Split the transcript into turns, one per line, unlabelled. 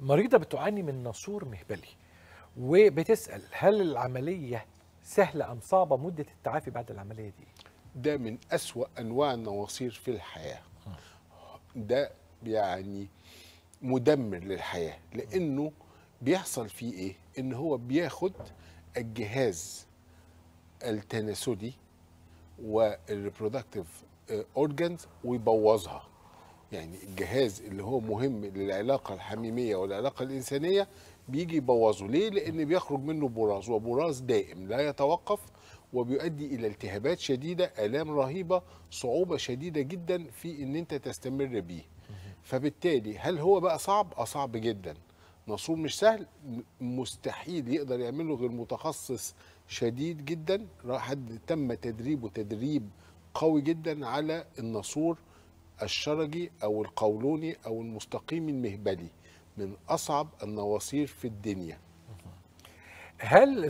مريضة بتعاني من ناسور مهبلي وبتسأل هل العملية سهلة أم صعبة مدة التعافي بعد العملية دي
ده من أسوأ أنواع النواصير في الحياة ده يعني مدمر للحياة لأنه بيحصل فيه إيه؟ إن هو بياخد الجهاز التناسلي والريبرودكتيف اورجانز آه، ويبوظها يعني الجهاز اللي هو مهم للعلاقه الحميميه والعلاقه الانسانيه بيجي يبوظه ليه لان بيخرج منه براز وبراز دائم لا يتوقف وبيؤدي الى التهابات شديده الام رهيبه صعوبه شديده جدا في ان انت تستمر بيه فبالتالي هل هو بقى صعب اه صعب جدا ناسور مش سهل مستحيل يقدر يعمله غير متخصص شديد جدا حد تم تدريبه تدريب قوي جدا على النصور الشرجي أو القولوني أو المستقيم المهبلي من أصعب النواصير في الدنيا هل